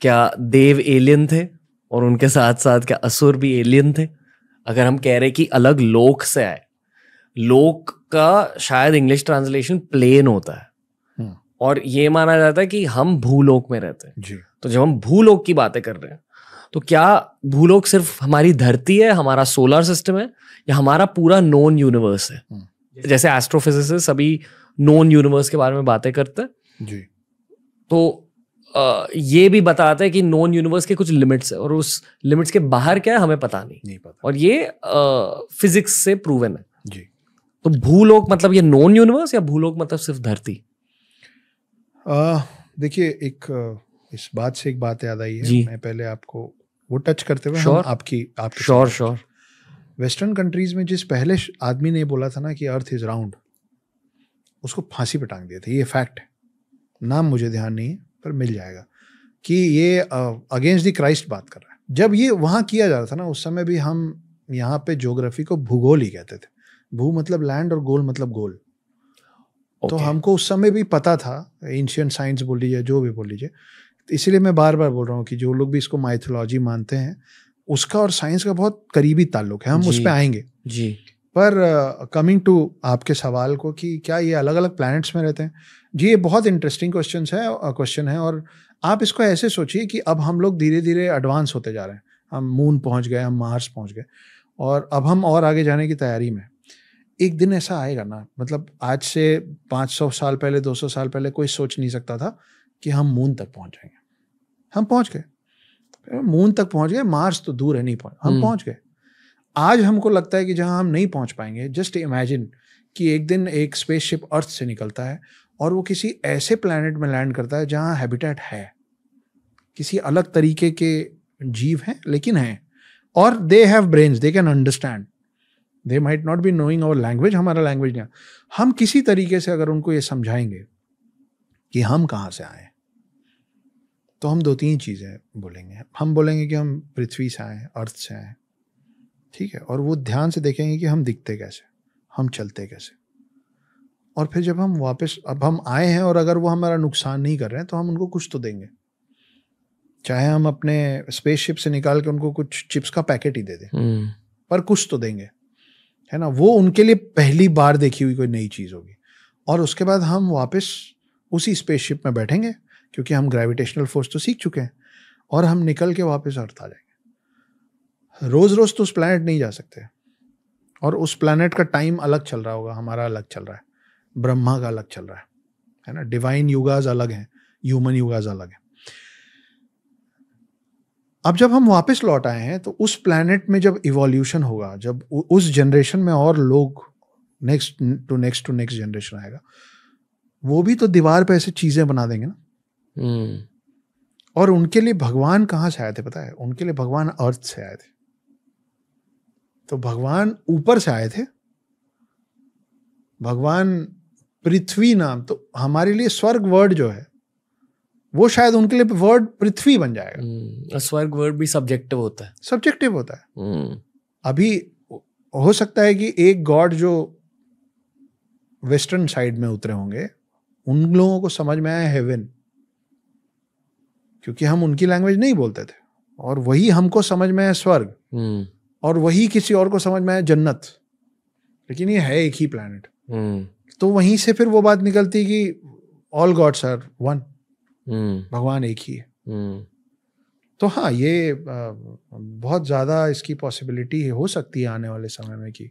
क्या देव एलियन थे और उनके साथ साथ क्या असुर भी एलियन थे अगर हम कह रहे कि अलग लोक से आए लोक का शायद इंग्लिश ट्रांसलेशन प्लेन होता है हम्म। और ये माना जाता है कि हम भूलोक में रहते हैं जी. तो जब हम भूलोक की बातें कर रहे हैं तो क्या भूलोक सिर्फ हमारी धरती है हमारा सोलर सिस्टम है या हमारा पूरा नॉन यूनिवर्स है हम्म। जैसे एस्ट्रोफिजिस सभी नॉन यूनिवर्स के बारे में बातें करते हैं जी तो ये भी बताता है कि नॉन यूनिवर्स के कुछ लिमिट्स है और उस लिमिट्स के बाहर क्या है हमें पता नहीं, नहीं पता। और ये फिजिक्स से प्रूवन है जी तो भूलोक मतलब ये नॉन यूनिवर्स या भूलोक मतलब सिर्फ धरती देखिए एक इस बात से एक बात याद आई है मैं पहले आपको वो टच करते हुए sure. आपकी आप श्योर श्योर वेस्टर्न कंट्रीज में जिस पहले आदमी ने बोला था ना कि अर्थ इज राउंड उसको फांसी पर टांग दिया था ये फैक्ट है नाम मुझे ध्यान नहीं है पर मिल जाएगा कि ये अगेंस्ट द क्राइस्ट बात कर रहा है जब ये वहाँ किया जा रहा था ना उस समय भी हम यहाँ पे ज्योग्राफी को भूगोल ही कहते थे भू मतलब लैंड और गोल मतलब गोल तो okay. तो हमको उस समय भी पता था एंशियन साइंस बोल लीजिए जो भी बोल लीजिए इसीलिए मैं बार बार बोल रहा हूँ कि जो लोग भी इसको माइथोलॉजी मानते हैं उसका और साइंस का बहुत करीबी ताल्लुक है हम उस पर आएंगे जी पर कमिंग uh, टू आपके सवाल को कि क्या ये अलग अलग प्लैनेट्स में रहते हैं जी ये बहुत इंटरेस्टिंग क्वेश्चन है क्वेश्चन uh, है और आप इसको ऐसे सोचिए कि अब हम लोग धीरे धीरे एडवांस होते जा रहे हैं हम मून पहुंच गए हम मार्स पहुंच गए और अब हम और आगे जाने की तैयारी में एक दिन ऐसा आएगा ना मतलब आज से 500 साल पहले 200 साल पहले कोई सोच नहीं सकता था कि हम मून तक पहुंच जाएंगे हम पहुंच गए मून तक पहुंच गए मार्स तो दूर है नहीं पहुंच हम हम्म। पहुंच गए आज हमको लगता है कि जहाँ हम नहीं पहुँच पाएंगे जस्ट इमेजिन कि एक दिन एक स्पेसशिप अर्थ से निकलता है और वो किसी ऐसे प्लानट में लैंड करता है जहाँ हैबिटेट है किसी अलग तरीके के जीव हैं लेकिन हैं और they have brains they can understand they might not be knowing our language हमारा लैंग्वेज नहीं हम किसी तरीके से अगर उनको ये समझाएंगे कि हम कहाँ से आए तो हम दो तीन चीज़ें बोलेंगे हम बोलेंगे कि हम पृथ्वी से आए अर्थ से आए ठीक है और वो ध्यान से देखेंगे कि हम दिखते कैसे हम चलते कैसे और फिर जब हम वापस अब हम आए हैं और अगर वो हमारा नुकसान नहीं कर रहे हैं तो हम उनको कुछ तो देंगे चाहे हम अपने स्पेसशिप से निकाल के उनको कुछ चिप्स का पैकेट ही दे दें हम्म। पर कुछ तो देंगे है ना वो उनके लिए पहली बार देखी हुई कोई नई चीज़ होगी और उसके बाद हम वापस उसी स्पेसशिप में बैठेंगे क्योंकि हम ग्रेविटेशनल फोर्स तो सीख चुके हैं और हम निकल के वापस अर्थ आ जाएंगे रोज रोज तो उस प्लानट नहीं जा सकते और उस प्लानट का टाइम अलग चल रहा होगा हमारा अलग चल रहा है ब्रह्मा का अलग चल रहा है है ना डिवाइन युगाज अलग हैं ह्यूमन युगाज अलग हैं अब जब हम वापस लौट आए हैं तो उस प्लानट में जब इवोल्यूशन होगा जब उस जनरेशन में और लोग next to next to next generation आएगा वो भी तो दीवार पे ऐसे चीजें बना देंगे ना हम्म। और उनके लिए भगवान कहाँ से आए थे पता है उनके लिए भगवान अर्थ से आए थे तो भगवान ऊपर से आए थे भगवान पृथ्वी नाम तो हमारे लिए स्वर्ग वर्ड जो है वो शायद उनके लिए वर्ड पृथ्वी बन जाएगा हम्म, स्वर्ग वर्ड भी सब्जेक्टिव होता है सब्जेक्टिव होता है हम्म। अभी हो सकता है कि एक गॉड जो वेस्टर्न साइड में उतरे होंगे उन लोगों को समझ में आया हेवन क्योंकि हम उनकी लैंग्वेज नहीं बोलते थे और वही हमको समझ में आया स्वर्ग हम्म। और वही किसी और को समझ में आया जन्नत लेकिन ये है एक ही प्लानट हम्म। hmm. तो वहीं से फिर वो बात निकलती कि ऑल गॉड्स आर वन भगवान एक ही है hmm. तो हाँ ये बहुत ज़्यादा इसकी पॉसिबिलिटी हो सकती है आने वाले समय में कि